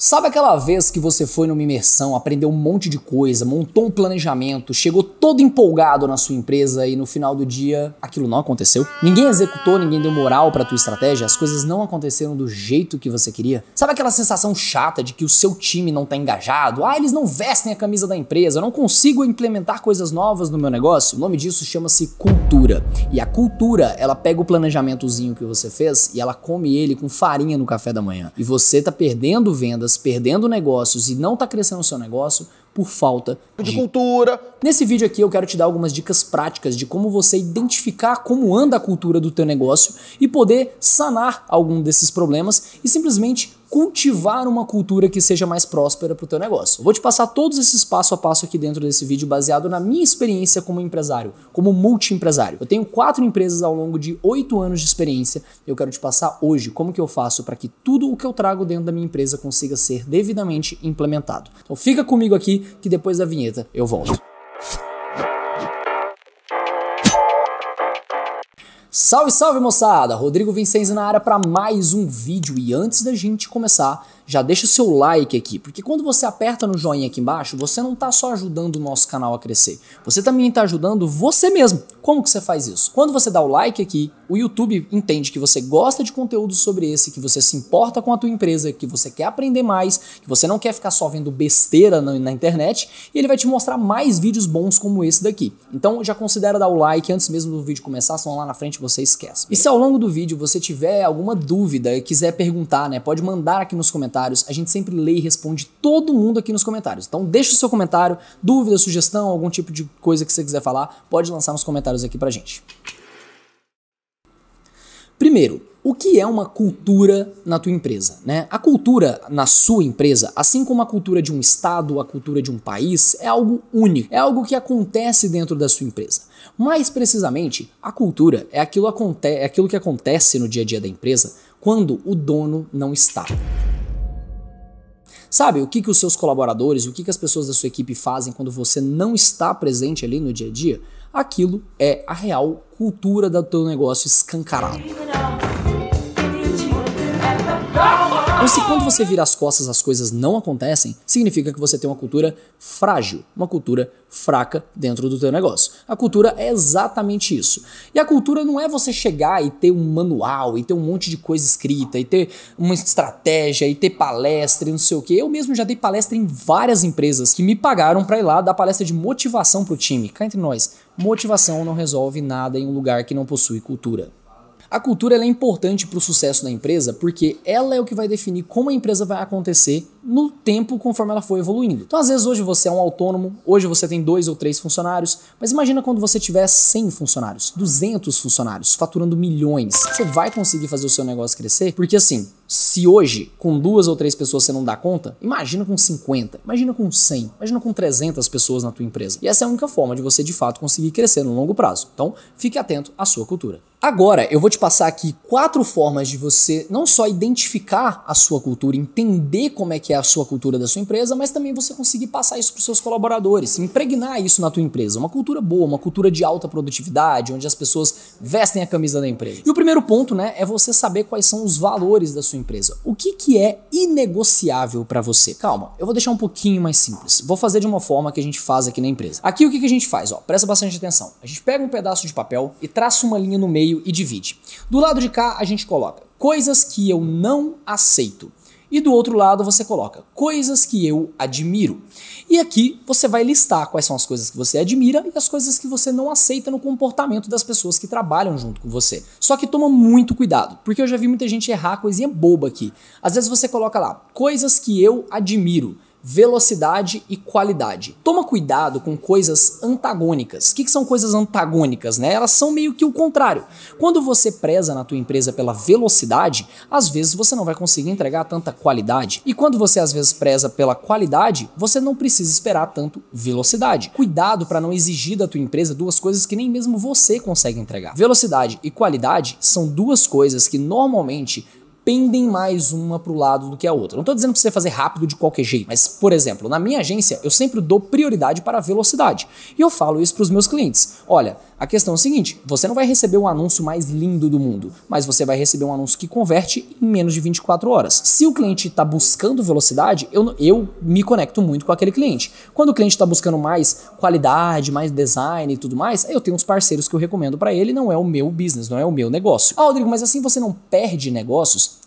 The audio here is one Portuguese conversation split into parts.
Sabe aquela vez que você foi numa imersão, aprendeu um monte de coisa, montou um planejamento, chegou todo empolgado na sua empresa e no final do dia aquilo não aconteceu? Ninguém executou, ninguém deu moral para tua estratégia, as coisas não aconteceram do jeito que você queria? Sabe aquela sensação chata de que o seu time não tá engajado? Ah, eles não vestem a camisa da empresa, eu não consigo implementar coisas novas no meu negócio? O nome disso chama-se cultura. E a cultura, ela pega o planejamentozinho que você fez e ela come ele com farinha no café da manhã. E você tá perdendo vendas perdendo negócios e não está crescendo o seu negócio, por falta de cultura. Nesse vídeo aqui eu quero te dar algumas dicas práticas de como você identificar como anda a cultura do teu negócio e poder sanar algum desses problemas e simplesmente cultivar uma cultura que seja mais próspera para o teu negócio. Eu vou te passar todos esses passo a passo aqui dentro desse vídeo baseado na minha experiência como empresário, como multiempresário. Eu tenho quatro empresas ao longo de oito anos de experiência. Eu quero te passar hoje como que eu faço para que tudo o que eu trago dentro da minha empresa consiga ser devidamente implementado. Então fica comigo aqui que depois da vinheta eu volto. Salve, salve moçada! Rodrigo Vincenzi na área para mais um vídeo e antes da gente começar, já deixa o seu like aqui, porque quando você aperta no joinha aqui embaixo, você não está só ajudando o nosso canal a crescer, você também está ajudando você mesmo. Como que você faz isso? Quando você dá o like aqui, o YouTube entende que você gosta de conteúdo sobre esse, que você se importa com a tua empresa, que você quer aprender mais, que você não quer ficar só vendo besteira na, na internet, e ele vai te mostrar mais vídeos bons como esse daqui. Então já considera dar o like antes mesmo do vídeo começar, senão lá na frente você esquece. E se ao longo do vídeo você tiver alguma dúvida e quiser perguntar, né, pode mandar aqui nos comentários comentários. A gente sempre lê e responde todo mundo aqui nos comentários. Então deixa o seu comentário, dúvida, sugestão, algum tipo de coisa que você quiser falar, pode lançar nos comentários aqui pra gente. Primeiro, o que é uma cultura na tua empresa, né? A cultura na sua empresa, assim como a cultura de um estado, a cultura de um país, é algo único, é algo que acontece dentro da sua empresa. Mais precisamente, a cultura é aquilo, é aquilo que acontece no dia a dia da empresa quando o dono não está. Sabe o que, que os seus colaboradores, o que, que as pessoas da sua equipe fazem quando você não está presente ali no dia a dia? Aquilo é a real cultura do teu negócio escancarado. É então, se quando você vira as costas as coisas não acontecem, significa que você tem uma cultura frágil, uma cultura fraca dentro do teu negócio. A cultura é exatamente isso. E a cultura não é você chegar e ter um manual, e ter um monte de coisa escrita, e ter uma estratégia, e ter palestra, e não sei o que. Eu mesmo já dei palestra em várias empresas que me pagaram para ir lá dar palestra de motivação pro time. Cá entre nós, motivação não resolve nada em um lugar que não possui cultura. A cultura é importante para o sucesso da empresa porque ela é o que vai definir como a empresa vai acontecer no tempo conforme ela for evoluindo. Então, às vezes, hoje você é um autônomo, hoje você tem dois ou três funcionários, mas imagina quando você tiver 100 funcionários, 200 funcionários, faturando milhões. Você vai conseguir fazer o seu negócio crescer? Porque assim, se hoje com duas ou três pessoas você não dá conta, imagina com 50, imagina com 100, imagina com 300 pessoas na tua empresa. E essa é a única forma de você de fato conseguir crescer no longo prazo. Então, fique atento à sua cultura. Agora, eu vou te passar aqui quatro formas de você não só identificar a sua cultura, entender como é que é a sua cultura da sua empresa, mas também você conseguir passar isso para os seus colaboradores, impregnar isso na tua empresa. Uma cultura boa, uma cultura de alta produtividade, onde as pessoas vestem a camisa da empresa. E o primeiro ponto, né, é você saber quais são os valores da sua empresa. O que, que é inegociável para você? Calma, eu vou deixar um pouquinho mais simples. Vou fazer de uma forma que a gente faz aqui na empresa. Aqui o que, que a gente faz? Ó, presta bastante atenção. A gente pega um pedaço de papel e traça uma linha no meio meio e divide. Do lado de cá, a gente coloca coisas que eu não aceito. E do outro lado você coloca coisas que eu admiro. E aqui você vai listar quais são as coisas que você admira e as coisas que você não aceita no comportamento das pessoas que trabalham junto com você. Só que toma muito cuidado, porque eu já vi muita gente errar coisinha boba aqui. Às vezes você coloca lá coisas que eu admiro velocidade e qualidade. Toma cuidado com coisas antagônicas. O que, que, são coisas antagônicas? Né? Elas são meio que o contrário. Quando você preza na tua empresa pela velocidade, às vezes você não vai conseguir entregar tanta qualidade. E quando você às vezes preza pela qualidade, você não precisa esperar tanto velocidade. Cuidado para não exigir da tua empresa duas coisas que nem mesmo você consegue entregar. Velocidade e qualidade são duas coisas que normalmente pendem mais uma para o lado do que a outra. Não estou dizendo que você fazer rápido de qualquer jeito, mas, por exemplo, na minha agência, eu sempre dou prioridade para a velocidade. E eu falo isso para os meus clientes. Olha, a questão é a seguinte: você não vai receber o um anúncio mais lindo do mundo, mas você vai receber um anúncio que converte em menos de 24 horas. Se o cliente está buscando velocidade, eu, eu me conecto muito com aquele cliente. Quando o cliente está buscando mais qualidade, mais design e tudo mais, eu tenho uns parceiros que eu recomendo para ele, não é o meu business, não é o meu negócio. Ah, Rodrigo, mas assim você não perde negócios?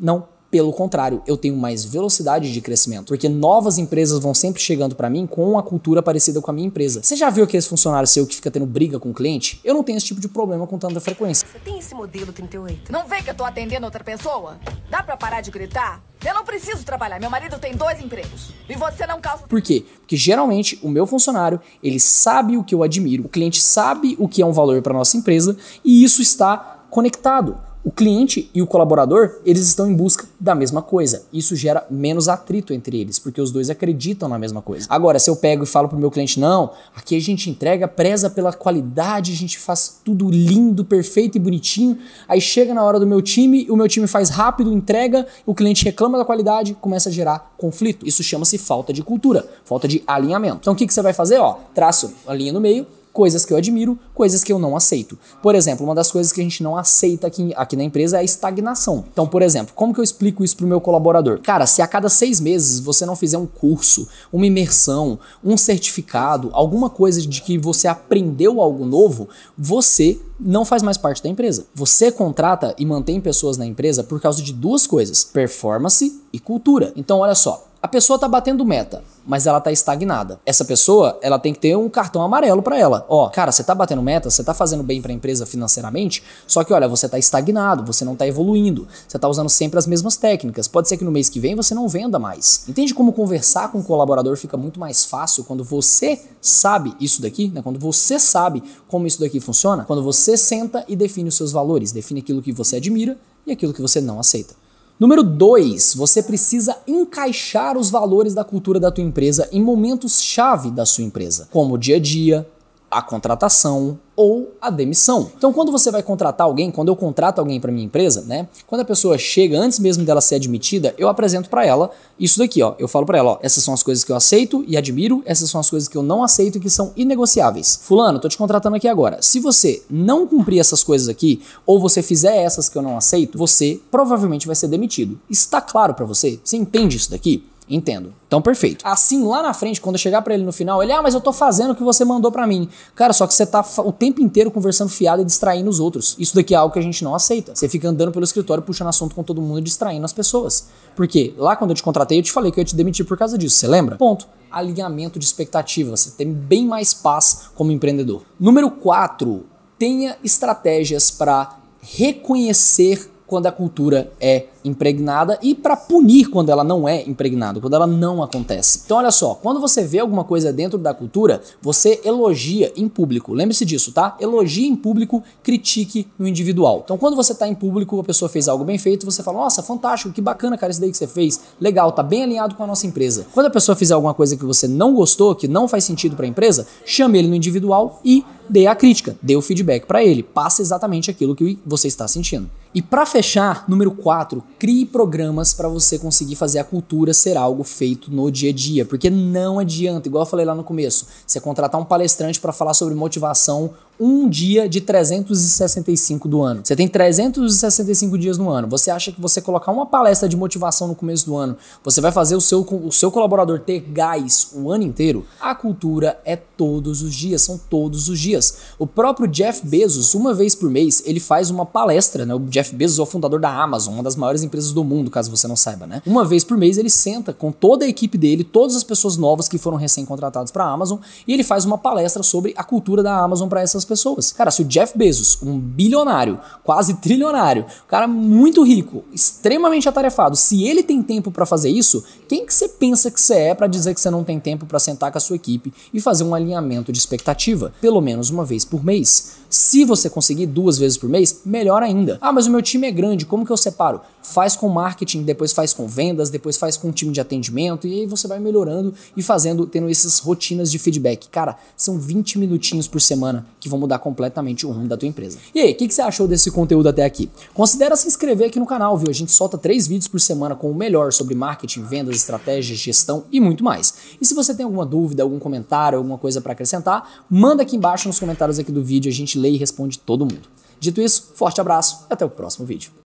Não pelo contrário, eu tenho mais velocidade de crescimento, porque novas empresas vão sempre chegando para mim com uma cultura parecida com a minha empresa. Você já viu aqueles funcionários seu que fica tendo briga com o cliente? Eu não tenho esse tipo de problema com tanta frequência. Você tem esse modelo 38? Não vê que eu tô atendendo outra pessoa? Dá para parar de gritar? Eu não preciso trabalhar, meu marido tem dois empregos. E você não causa. Por quê? Porque geralmente o meu funcionário, ele sabe o que eu admiro, o cliente sabe o que é um valor para nossa empresa e isso está conectado. O cliente e o colaborador, eles estão em busca da mesma coisa. Isso gera menos atrito entre eles, porque os dois acreditam na mesma coisa. Agora, se eu pego e falo para o meu cliente, não, aqui a gente entrega, preza pela qualidade, a gente faz tudo lindo, perfeito e bonitinho, aí chega na hora do meu time, o meu time faz rápido, entrega, o cliente reclama da qualidade, começa a gerar conflito. Isso chama-se falta de cultura, falta de alinhamento. Então, o que, que você vai fazer? Ó, traço a linha no meio, coisas que eu admiro, coisas que eu não aceito. Por exemplo, uma das coisas que a gente não aceita aqui, aqui na empresa é a estagnação. Então, por exemplo, como que eu explico isso pro meu colaborador? Cara, se a cada seis meses você não fizer um curso, uma imersão, um certificado, alguma coisa de que você aprendeu algo novo, você não faz mais parte da empresa. Você contrata e mantém pessoas na empresa por causa de duas coisas: performance e cultura. Então, olha só, a pessoa está batendo meta, mas ela está estagnada. Essa pessoa, ela tem que ter um cartão amarelo para ela. Ó, cara, você está batendo meta, você está fazendo bem para a empresa financeiramente, só que olha, você está estagnado, você não está evoluindo, você está usando sempre as mesmas técnicas. Pode ser que no mês que vem você não venda mais. Entende como conversar com o um colaborador fica muito mais fácil quando você sabe isso daqui, né? Quando você sabe como isso daqui funciona, quando você senta e define os seus valores, define aquilo que você admira e aquilo que você não aceita. Número 2, você precisa encaixar os valores da cultura da tua empresa em momentos chave da sua empresa, como o dia a dia, a contratação, ou a demissão. Então, quando você vai contratar alguém, quando eu contrato alguém para minha empresa, né? Quando a pessoa chega antes mesmo dela ser admitida, eu apresento para ela isso daqui, ó. Eu falo para ela, ó, essas são as coisas que eu aceito e admiro, essas são as coisas que eu não aceito e que são inegociáveis. Fulano, tô te contratando aqui agora. Se você não cumprir essas coisas aqui ou você fizer essas que eu não aceito, você provavelmente vai ser demitido. Está claro para você? Você entende isso daqui? Entendo. Então, perfeito. Assim, lá na frente, quando eu chegar para ele no final, ele, ah, mas eu tô fazendo o que você mandou para mim. Cara, só que você tá o tempo inteiro conversando fiado e distraindo os outros. Isso daqui é algo que a gente não aceita. Você fica andando pelo escritório, puxando assunto com todo mundo e distraindo as pessoas. Porque lá quando eu te contratei, eu te falei que eu ia te demitir por causa disso. Você lembra? Ponto alinhamento de expectativa. Você tem bem mais paz como empreendedor. Número 4, tenha estratégias para reconhecer quando a cultura é impregnada e para punir quando ela não é impregnada, quando ela não acontece. Então olha só, quando você vê alguma coisa dentro da cultura, você elogia em público. Lembre-se disso, tá? Elogie em público, critique no individual. Então quando você tá em público, a pessoa fez algo bem feito, você fala: "Nossa, fantástico, que bacana, cara, isso daí que você fez. Legal, tá bem alinhado com a nossa empresa". Quando a pessoa fizer alguma coisa que você não gostou, que não faz sentido para a empresa, chame ele no individual e dê a crítica, dê o feedback para ele, passe exatamente aquilo que você está sentindo. E para fechar, número 4, crie programas para você conseguir fazer a cultura ser algo feito no dia a dia, porque não adianta, igual eu falei lá no começo, você contratar um palestrante para falar sobre motivação um dia de 365 do ano. Você tem 365 dias no ano. Você acha que você colocar uma palestra de motivação no começo do ano, você vai fazer o seu, o seu colaborador ter gás o ano inteiro? A cultura é todos os dias, são todos os dias. O próprio Jeff Bezos, uma vez por mês, ele faz uma palestra, né? O Jeff Bezos é o fundador da Amazon, uma das maiores empresas do mundo, caso você não saiba, né? Uma vez por mês ele senta com toda a equipe dele, todas as pessoas novas que foram recém-contratadas para a Amazon, e ele faz uma palestra sobre a cultura da Amazon para essas pessoas. Cara, se o Jeff Bezos, um bilionário, quase trilionário, um cara muito rico, extremamente atarefado, se ele tem tempo para fazer isso, quem que você pensa que você é para dizer que você não tem tempo para sentar com a sua equipe e fazer um alinhamento de expectativa, pelo menos uma vez por mês? Se você conseguir duas vezes por mês, melhor ainda. Ah, mas o meu time é grande, como que eu separo? Faz com marketing, depois faz com vendas, depois faz com time de atendimento e aí você vai melhorando e fazendo, tendo essas rotinas de feedback. Cara, são 20 minutinhos por semana que vão vão mudar completamente o rumo da tua empresa. E aí, o que, que, você achou desse conteúdo até aqui? Considera se inscrever aqui no canal, viu? A gente solta três vídeos por semana com o melhor sobre marketing, vendas, estratégias, gestão e muito mais. E se você tem alguma dúvida, algum comentário, alguma coisa para acrescentar, manda aqui embaixo nos comentários aqui do vídeo, a gente lê e responde todo mundo. Dito isso, forte abraço e até o próximo vídeo.